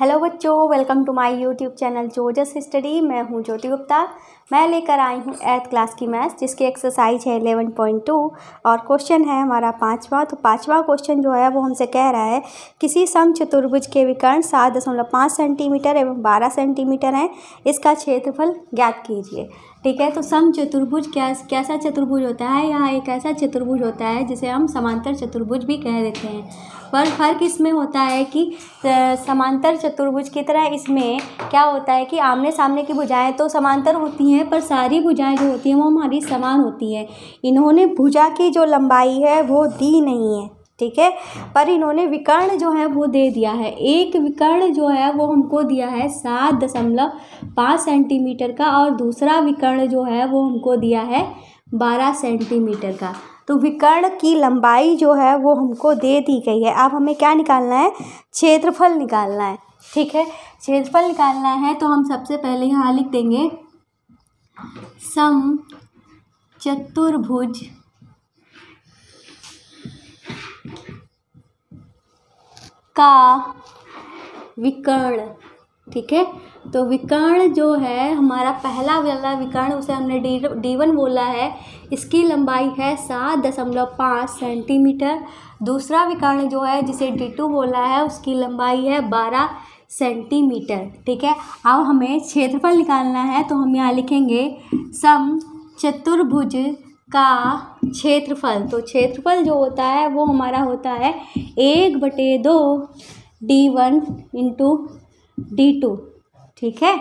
hello बच्चों welcome to my YouTube channel जोजस study मैं हूं ज्योति गुप्ता मैं लेकर आई हूं एथ क्लास की मैथ्स जिसकी एक्सरसाइज है एलेवन पॉइंट टू और क्वेश्चन है हमारा पांचवा तो पांचवा क्वेश्चन जो है वो हमसे कह रहा है किसी सम चतुर्भुज के विकर्ण सात दशमलव पाँच सेंटीमीटर एवं बारह सेंटीमीटर हैं इसका क्षेत्रफल ज्ञात कीजिए ठीक है तो सम चतुर्भुज क्या कैसा चतुर्भुज होता है यहाँ एक ऐसा चतुर्भुज होता है जिसे हम समांतर चतुर्भुज भी कह देते हैं पर फर्क इसमें होता है कि समांतर चतुर्भुज की तरह इसमें क्या होता है कि आमने सामने की भुजाएं तो समांतर होती हैं पर सारी भुजाएं जो होती हैं वो हमारी समान होती हैं इन्होंने भुजा की जो लंबाई है वो दी नहीं है ठीक है पर इन्होंने विकर्ण जो है वो दे दिया है एक विकर्ण जो है वो हमको दिया है सात दशमलव पाँच सेंटीमीटर का और दूसरा विकर्ण जो है वो हमको दिया है बारह सेंटीमीटर का तो विकर्ण की लंबाई जो है वो हमको दे दी गई है अब हमें क्या निकालना है क्षेत्रफल निकालना है ठीक है क्षेत्रफल निकालना है तो हम सबसे पहले यहाँ लिख देंगे सम चतुर्भुज का विकर्ण ठीक है तो विकर्ण जो है हमारा पहला वाला विकर्ण उसे हमने डी डी वन बोला है इसकी लंबाई है सात दशमलव पाँच सेंटीमीटर दूसरा विकर्ण जो है जिसे डी टू बोला है उसकी लंबाई है बारह सेंटीमीटर ठीक है अब हमें क्षेत्रफल निकालना है तो हम यहाँ लिखेंगे सम चतुर्भुज का क्षेत्रफल तो क्षेत्रफल जो होता है वो हमारा होता है एक बटे दो D one into D two ठीक है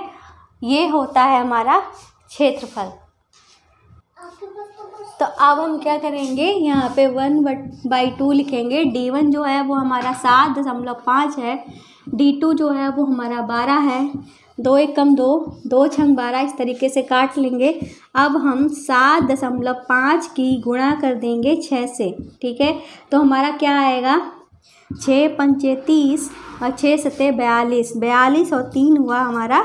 ये होता है हमारा क्षेत्रफल तो अब हम क्या करेंगे यहाँ पे वन बट बाई टू लिखेंगे डी वन जो है वो हमारा सात दशमलव पाँच है डी टू जो है वो हमारा बारह है दो एक कम दो दो छंग बारह इस तरीके से काट लेंगे अब हम सात दशमलव पाँच की गुणा कर देंगे छः से ठीक है तो हमारा क्या आएगा छः पंचे तीस और छः सतह बयालीस बयालीस और तीन हुआ हमारा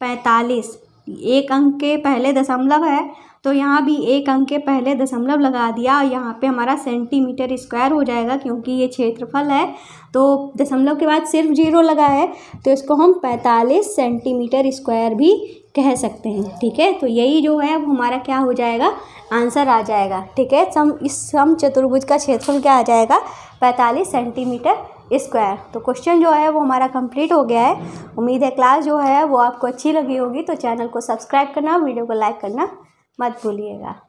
पैंतालीस एक अंक के पहले दशमलव है तो यहाँ भी एक अंक के पहले दशमलव लगा दिया और यहाँ पे हमारा सेंटीमीटर स्क्वायर हो जाएगा क्योंकि ये क्षेत्रफल है तो दशमलव के बाद सिर्फ जीरो लगा है तो इसको हम पैंतालीस सेंटीमीटर स्क्वायर भी कह सकते हैं ठीक है तो यही जो है वो हमारा क्या हो जाएगा आंसर आ जाएगा ठीक है सम इस सम चतुर्भुज का क्षेत्रफल क्या आ जाएगा पैंतालीस सेंटीमीटर स्क्वायर तो क्वेश्चन जो है वो हमारा कंप्लीट हो गया है उम्मीद है क्लास जो है वो आपको अच्छी लगी होगी तो चैनल को सब्सक्राइब करना वीडियो को लाइक करना मत भूलिएगा